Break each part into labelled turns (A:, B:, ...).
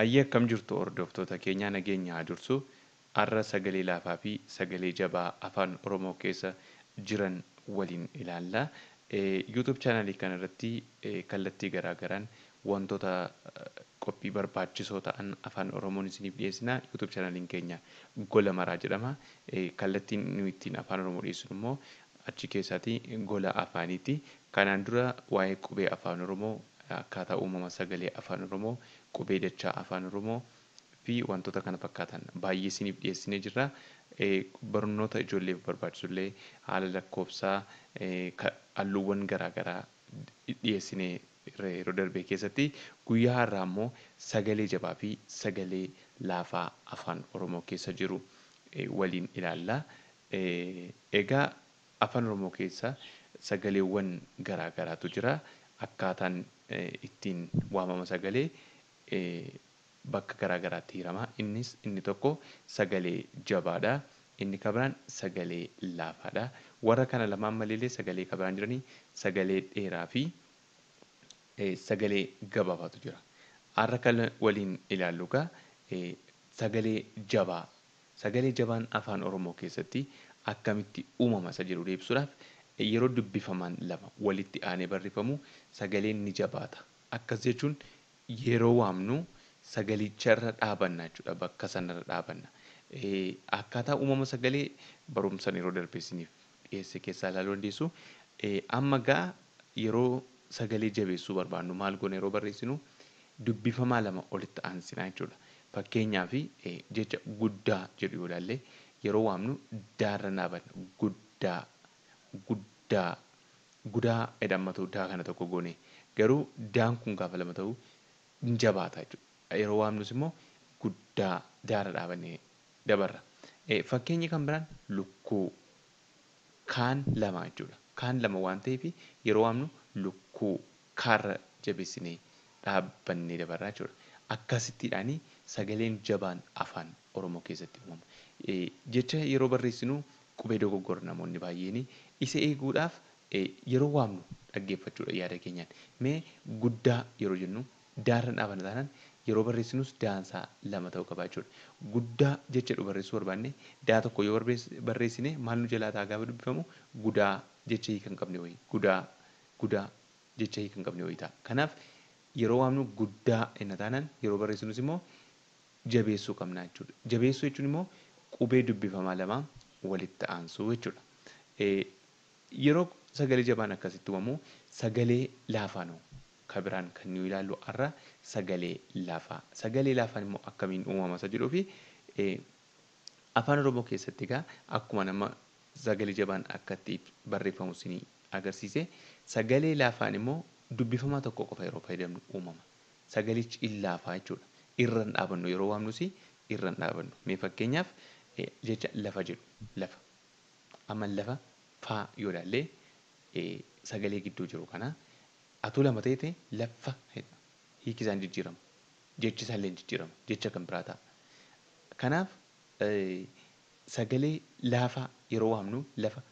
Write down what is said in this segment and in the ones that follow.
A: Ayyee akkam jirtu hordoftoota keenyaa nageenya haa dursu har'a sagalee laafaa fi sagalee jabaa afaan Oromoo keessa jiran waliin ilaalla. YouTube chaanalii kana irratti kallattii garaagaraan wantoota qophii barbaachisoo ta'an afaan Oromoon isiniif dhiyeessina. YouTube chaanaliin keenya gola maraa jedhama. Kallattiin nuyi ittiin afaan Oromoo dhiyeessinu immoo achi keessaati gola afaaniiti. Kanaan dura waa'ee qubee afaan Oromoo akkaataa uumama sagalee afaan Oromoo qubee dachaa afaan Oromoo fi wantoota kana fakkaatan baay'ee isiniif dhiyeessinee jira. E, barnoota ijoolleef barbaachisu illee haala lakkoofsaa e, halluuwwan garaagaraa dhiyeessinee yeroo darbee keessatti guyyaa har'aa immoo sagalee jabaa fi sagalee laafaa afaan Oromoo keessa jiru e, waliin ilaalla. Egaa afaan Oromoo keessa sagaleewwan garaagaraatu jira. Akkaataan ittiin waamama sagalee bakka garaa garaatti hirama. Innis inni tokko sagalee jabaadha. Inni kabiraan sagalee laafaadha. Warra kana lamaan maleelee sagalee kabiraan jiranii sagalee dheeraa fi e, sagalee gabaabaatu jira. Har'a kan waliin ilaallu egaa e, sagalee jabaa. Sagalee jabaan afaan Oromoo keessatti akkamitti uumama isa jedhu ibsuudhaaf yeroo dubbifaman lama walitti aanee barreeffamu sagaleen ni jabaata. Akkas jechuun yeroo waamnu sagalicharra dhaabanna jechuudha bakka sanarra dhaabanna. Akkaataa uumama sagalee barumsaan yeroo darbeessiniif dhiyeesse keessaa ilaaluu dandeessu. Amma gaa yeroo sagalee jabeessuu barbaannu maal goona yeroo barreessinu dubbifamaa lama olitti aansinaa jechuudha. Fakkeenyaaf jecha guddaa jedhu yoo ilaalle yeroo waamnu daarra dhaabanna guddaa guddaa gudaa jedha daa kana tokko goone garuu daan kun gaafa lama ta'u in Yeroo waamnus immoo guddaa jaara dhaabanii dabarra. Fakkeenyi kan biraan lukkuu kaan lama jechuudha. Kaan lama waan ta'eef yeroo waamnu lukkuu kaarra jabeessinee dhaabbannee dabarra jechuudha. Akkasittiidhaan sagaleen jabaan afaan Oromoo keessatti uumama. Jecha yeroo barreessinu qubee dogoggora namoonni baay'een isa eeguudhaaf yeroo waamnu dhaggeeffachuudha yaada keenyaan. Mee guddaa yeroo jennu daaran dhaaban taanaan yeroo barreessinus daansaa lama ta'u qaba jechuudha. Guddaa jecha barreessuu barbaanne daa tokko yoo barreessine maal nu jalaa ta'a gaafa dubbifamu guddaa jecha hiika hin qabne wayii Kanaaf yeroo waamnu guddaa inni taanaan yeroo barreessinus immoo jabeessuu qabna jechuudha. Jabeessuu jechuun immoo qubee dubbifamaa lamaa walitti aansuu jechuudha. Yeroo sagalee jabaan akkasitti uumamuu sagalee laafaan kabiraan kan nuyi ilaallu arra sagalee lafaa. Sagalee lafaan immoo akkamiin uumama isa jedhuu fi afaan Oromoo keessatti egaa akkuma nama sagalee jabaan akka itti barreeffamu isin agarsiise sagalee lafaan immoo dubbifama tokko qofa yeroo fayyadamnu uumama. Sagalichi illaafaa jechuudha. Irra hin dhaabannu yeroo waamnus irra hin dhaabannu. Mee fakkeenyaaf jecha lafa jedhu lafa. Amma lafa faa yoo ilaalle sagalee gidduu jiru kanaa Atuu lama teete laffa jedha. Hiiki isaan jijjiirama. Jechi isaa illee jijjiirama. Jecha kan biraa ta'a. Kanaaf sagalee laafaa yeroo waamnu lafa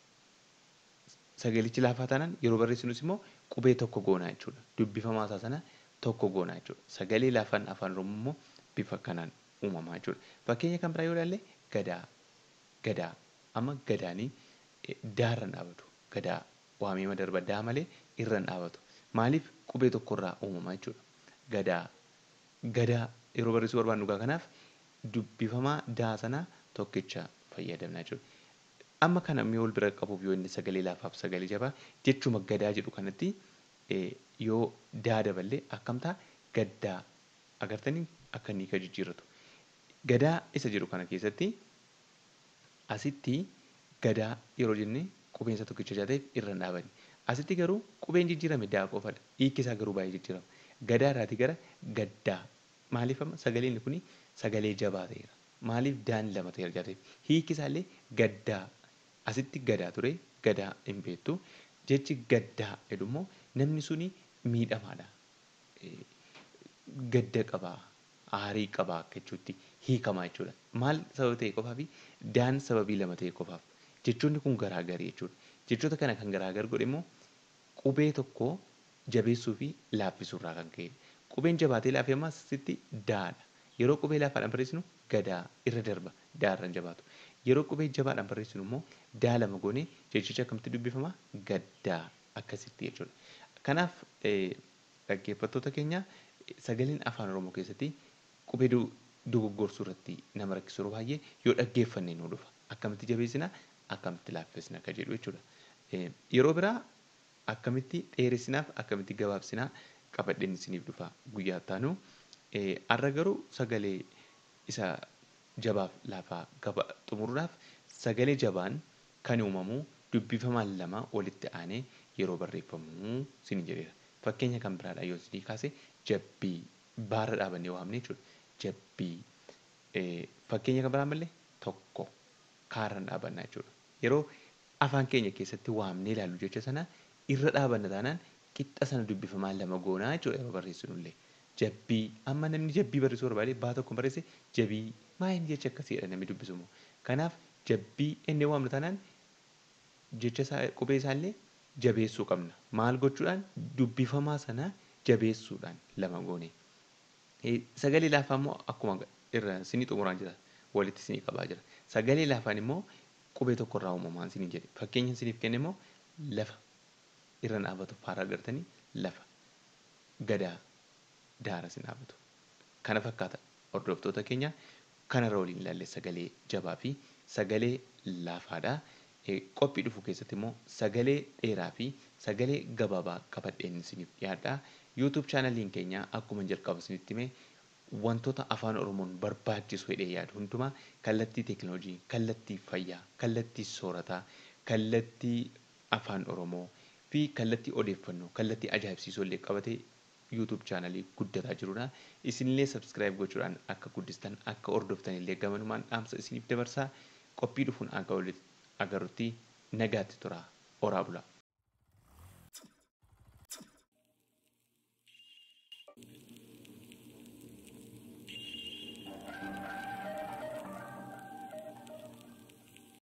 A: sagalichi laafaa taanaan yeroo barreessinus immoo qubee tokko goonaa jechuudha. Dubbifamaa isaa sana tokko goonaa jechuudha. Sagalee laafaan afaan Oromoo immoo bifa kanaan uumamaa jechuudha. Fakkeenya kan biraa yoo ilaalle gadaa gadaa amma gadaanii daaran dhaabatu gadaa waamee madarba daa malee irran dhaabatu. Maaliif qubee tokko irraa uumama jechuudha. Gadaa. Gadaa yeroo barreessuu barbaadnu egaa kanaaf dubbifamaa daa sanaa tokkicha fayyadamna jechuudha. Amma kana mi'a bira qabuuf yoo inni sagalee laafaaf sagalee jabaa jechuma gadaa jedhu kanatti yoo daa daballee akkamtaa gaddaa agartanii akka inni jijjiirratu. Gadaa isa jedhu kana keessatti asitti gadaa yeroo jenne qubeensa tokkicha ta'eef irra hin Asitti garuu qubeen jijjiirame daa qofadha. Hiikki isaa garuu baay'ee jijjiirama. Gadaa irraati gara gaddaa. Maaliif amma sagaleen kun sagalee jabaa ta'eera. Maaliif daan lama ta'eera jaateef. Hiikki isaallee gaddaa. Asitti gadaa ture gadaa hin beektu. Jechi gaddaa jedhummoo namni suni miidhamaadha. Gadda qabaa. Aarii qabaa akka jechuutti hiikamaa jechuudha. Maal sababa ta'e qofaaf daan sababii lama ta'e qofaaf jechoonni kun garaagari jechuudha. Jechoota kana kan garaagar godhe immoo qubee tokko jabeessuu fi irraa kan ka'e. Qubeen jabaatee laafee ammaa sitti daadha. Yeroo qubee laafaadhaan barreessinu gadaa irra darba daarraan jabaatu. Yeroo qubee jabaadhaan barreessinu immoo daalama goonee jechicha akkamitti dubbifama gaddaa akkasitti jechuudha. Kanaaf dhaggeeffattoota keenya sagaleen afaan Oromoo keessatti qubee dogoggorsuu irratti nama rakkisu yeroo baay'ee yoo dhaggeeffanne nu dhufa. Akkamitti jabeessina akkamitti laaffisna kan jedhu jechuudha. Yeroo biraa akkamitti dheeressinaaf akkamitti gabaabsinaa qabadheen isiniif dhufa guyyaa taanu. Har'a garuu sagalee isa jabaaf lafaa gaba xumuruudhaaf sagalee jabaan kan uumamu dubbifamaan lama walitti aanee yeroo barreeffamu isin jedheera. Fakkeenya kan biraadha yoo isin kaase jabbii baarra dhaabannee waamne jechuudha. Jabbii fakkeenya kan biraan malee tokko kaarraan dhaabannaa jechuudha. Yeroo afaan keenya keessatti waamnee ilaallu jecha sana irra dhaabanna taanaan qixxa sana dubbifamaa lama goonaa jechuudha yeroo barreessinullee. Jabbii amma namni jabbii barreessu barbaade baa tokko barreesse jabii maa inni jecha akkasiidha namni dubbisumu. Kanaaf jabbii inni waamnu taanaan jecha qubee isaallee jabeessuu qabna. Maal gochuudhaan dubbifamaa sana jabeessuudhaan lama goone. Sagalee laafaa immoo akkuma irra sinii xumuraan jira walitti sinii qabaa jira. Sagalee laafaan immoo qubee tokkorraa uumamaan sinii jedhe. Fakkeenya siniif kenne immoo lafa irra dhaabatu faaraa gartanii lafa gadaa daara sin dhaabatu. Kana fakkaata hordoftoota keenya kanarra waliin ilaallee sagalee jabaa fi sagalee laafaadha. Qophii dhufu keessatti immoo sagalee dheeraa fi sagalee gabaabaa qabadheen isiniif dhiyaadha. YouTube chaanaliin keenya akkuma jalqaba isinitti hime wantoota afaan Oromoon barbaachisu hidhee yaadu hundumaa kallattii teekinooloojii, kallattii fayyaa, kallattii soorataa, kallattii afaan Oromoo fi kallattii odeeffannoo kallattii ajaa'ibsiisoo illee qabate yuutuub chaanalii guddataa jirudha. Isinillee sabskiraayib gochuudhaan akka guddistan akka illee gamanumaan dhaamsa isiniif dabarsaa qophii dhufuun akka walitti agarrutti nagaatti tura oraa bula.